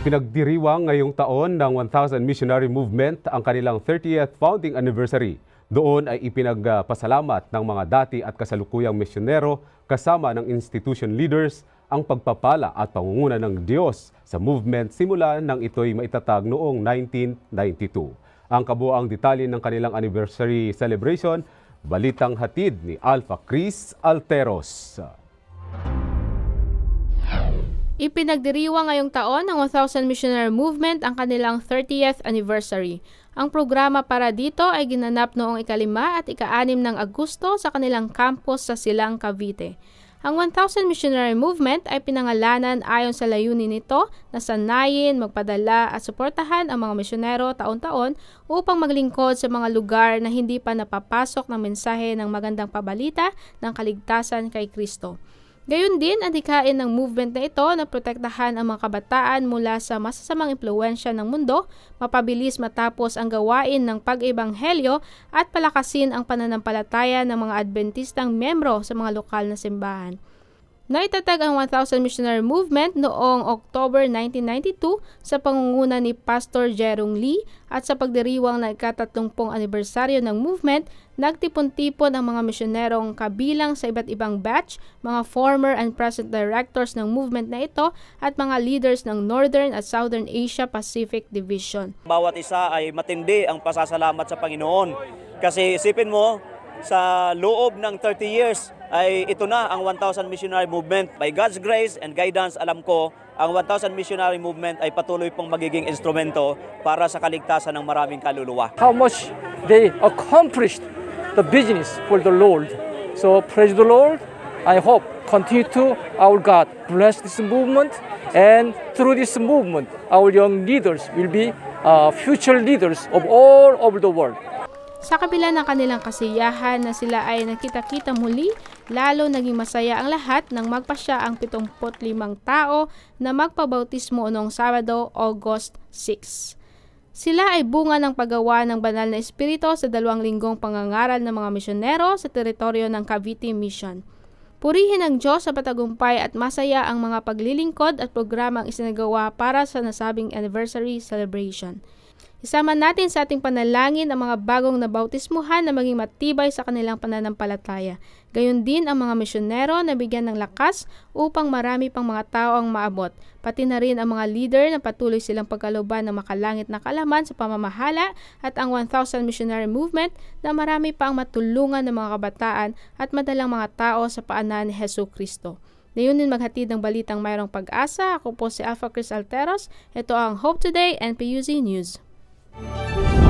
Ipinagdiriwang ngayong taon ng 1,000 Missionary Movement ang kanilang 30th founding anniversary. Doon ay ipinagpasalamat ng mga dati at kasalukuyang misyonero kasama ng institution leaders ang pagpapala at pangunguna ng Diyos sa movement simula nang ito'y maitatag noong 1992. Ang kabuang detalye ng kanilang anniversary celebration, balitang hatid ni Alpha Chris Alteros. Ipinagdiriwang ngayong taon ng 1,000 Missionary Movement ang kanilang 30th anniversary. Ang programa para dito ay ginanap noong ikalima at ikaanim ng Agosto sa kanilang campus sa Silang, Cavite. Ang 1,000 Missionary Movement ay pinangalanan ayon sa layunin nito na sanayin, magpadala at suportahan ang mga misyonero taon-taon upang maglingkod sa mga lugar na hindi pa napapasok ng mensahe ng magandang pabalita ng kaligtasan kay Kristo. Gayun din, adikain ng movement na ito na protektahan ang mga kabataan mula sa masasamang impluensya ng mundo, mapabilis matapos ang gawain ng pag-ebanghelyo at palakasin ang pananampalataya ng mga Adventistang membro sa mga lokal na simbahan. Naitatag ang 1,000 Missionary Movement noong October 1992 sa pangunguna ni Pastor Jerong Lee at sa pagdiriwang ng ikatatlumpong anibersaryo ng movement, nagtipon-tipon ang mga misyonerong kabilang sa iba't ibang batch, mga former and present directors ng movement na ito at mga leaders ng Northern at Southern Asia Pacific Division. Bawat isa ay matindi ang pasasalamat sa Panginoon kasi isipin mo, sa loob ng 30 years ay ito na ang 1,000 Missionary Movement. By God's grace and guidance, alam ko, ang 1,000 Missionary Movement ay patuloy pong magiging instrumento para sa kaligtasan ng maraming kaluluwa. How much they accomplished the business for the Lord. So praise the Lord. I hope continue to our God bless this movement and through this movement our young leaders will be uh, future leaders of all over the world. Sa kabila ng kanilang kasiyahan na sila ay nakita-kita muli, lalo naging masaya ang lahat nang magpasya ang 75 tao na magpabautismo noong Sabado, August 6. Sila ay bunga ng paggawa ng banal na espiritu sa dalawang linggong pangangaral ng mga misyonero sa teritoryo ng Cavite Mission. Purihin ang Diyos sa patagumpay at masaya ang mga paglilingkod at programang isinagawa para sa nasabing anniversary celebration. Isama natin sa ating panalangin ang mga bagong nabautismuhan na maging matibay sa kanilang pananampalataya. Gayon din ang mga misyonero na bigyan ng lakas upang marami pang mga tao ang maabot, pati na rin ang mga leader na patuloy silang pagkaloban ng makalangit na kalaman sa pamamahala at ang 1,000 Missionary Movement na marami pa ang matulungan ng mga kabataan at madalang mga tao sa paanan ni Heso Kristo. din maghatid ng balitang mayroong pag-asa. Ako po si Alpha Chris Alteros. Ito ang Hope Today and PUZ News. Música